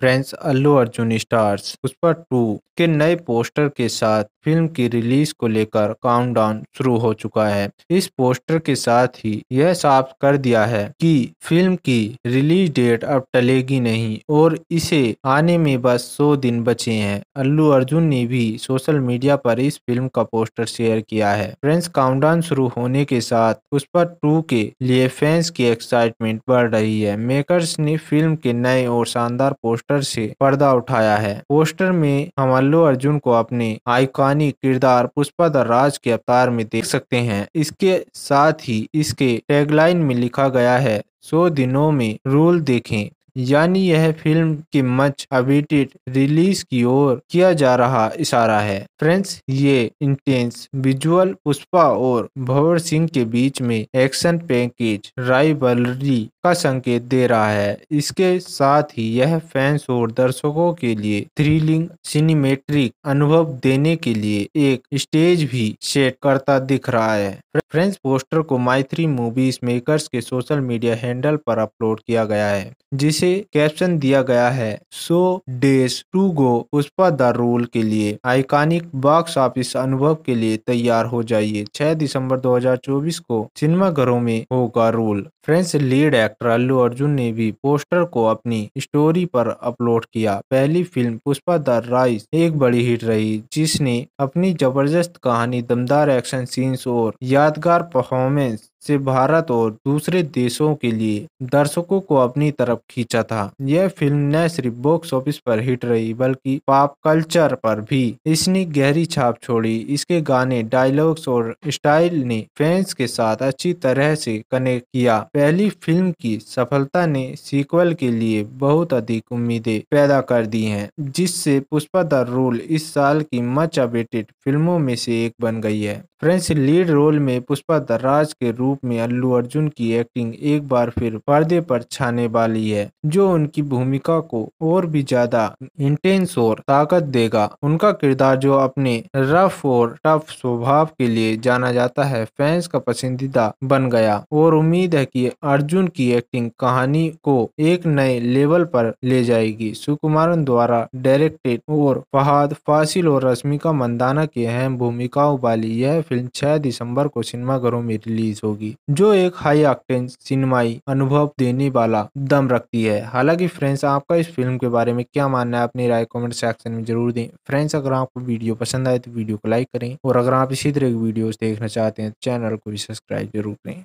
friends Allu Arjun stars Pushpa two के नए poster के साथ फिल्म की रिलीज को लेकर काउंटडाउन शुरू हो चुका है इस पोस्टर के साथ ही यह साफ कर दिया है कि फिल्म की रिलीज डेट अब टलेगी नहीं और इसे आने में बस 100 दिन बचे हैं अल्लू अर्जुन ने भी सोशल मीडिया पर इस फिल्म का पोस्टर शेयर किया है फ्रेंड्स काउंटडाउन शुरू होने के साथ पुष्पा टू के लिए फैंस की एक्साइटमेंट बढ़ रही है मेकर्स ने फिल्म के नए और शानदार पोस्टर पोस्टर से पर्दा उठाया है पोस्टर में हम अल्लू अर्जुन को अपने आइकॉनिक किरदार पुष्पा द राज के अवतार में देख सकते हैं इसके साथ ही इसके टैगलाइन में लिखा गया है सौ दिनों में रूल देखें यानी यह फिल्म की मच अवेटेड रिलीज की ओर किया जा रहा इशारा है फ्रेंड्स ये इंटेंस विजुअल पुष्पा और भवर सिंह के बीच में एक्शन पैकेज राइवलरी का संकेत दे रहा है इसके साथ ही यह फैंस और दर्शकों के लिए थ्रिलिंग सिनेमेट्रिक अनुभव देने के लिए एक स्टेज भी सेट करता दिख रहा है फ्रेंच पोस्टर को माई मूवीज मेकर्स के सोशल मीडिया हैंडल पर अपलोड किया गया है जिसे कैप्शन दिया गया है सो days to go Pushpa the rule के लिए आइकॉनिक बॉक्स ऑफिस अनुभव के लिए तैयार हो जाइए 6 दिसंबर 2024 को सिनेमाघरों में होगा rule franchise lead actor Allu Arjun ने भी पोस्टर को अपनी स्टोरी पर अपलोड किया पहली फिल्म पुष्पा द राइस एक बड़ी हिट रही जिसने अपनी जबरदस्त कहानी दमदार एक्शन सीन्स और यादगार परफॉर्मेंस से भारत और दूसरे देशों के लिए दर्शकों को अपनी तरफ खींचा था यह फिल्म न सिर्फ बॉक्स ऑफिस पर हिट रही बल्कि पॉप कल्चर पर भी इसने गहरी छाप छोड़ी इसके गाने डायलॉग्स और स्टाइल ने फैंस के साथ अच्छी तरह से कनेक्ट किया पहली फिल्म की सफलता ने सीक्वल के लिए बहुत अधिक उम्मीदें पैदा कर दी है जिससे पुष्पा द रोल इस साल की मच अवेटेड फिल्मों में से एक बन गई है फ्रेंच लीड रोल में पुष्पा द राज के रूप रूप में अल्लू अर्जुन की एक्टिंग एक बार फिर पर्दे पर छाने वाली है जो उनकी भूमिका को और भी ज्यादा इंटेंस और ताकत देगा उनका किरदार जो अपने रफ और टफ स्वभाव के लिए जाना जाता है फैंस का पसंदीदा बन गया और उम्मीद है कि अर्जुन की एक्टिंग कहानी को एक नए लेवल पर ले जाएगी सुकुमारन द्वारा डायरेक्टेड और फहाद फासिल और रश्मिका मंदाना की अहम भूमिकाओं वाली यह फिल्म 6 दिसंबर को सिनेमाघरों में रिलीज होगी होगी जो एक हाई ऑक्टेन सिनेमाई अनुभव देने वाला दम रखती है हालांकि फ्रेंड्स आपका इस फिल्म के बारे में क्या मानना है अपनी राय कमेंट सेक्शन में जरूर दें फ्रेंड्स अगर आपको वीडियो पसंद आए तो वीडियो को लाइक करें और अगर आप इसी तरह की वीडियोस देखना चाहते हैं तो चैनल को भी सब्सक्राइब जरूर करें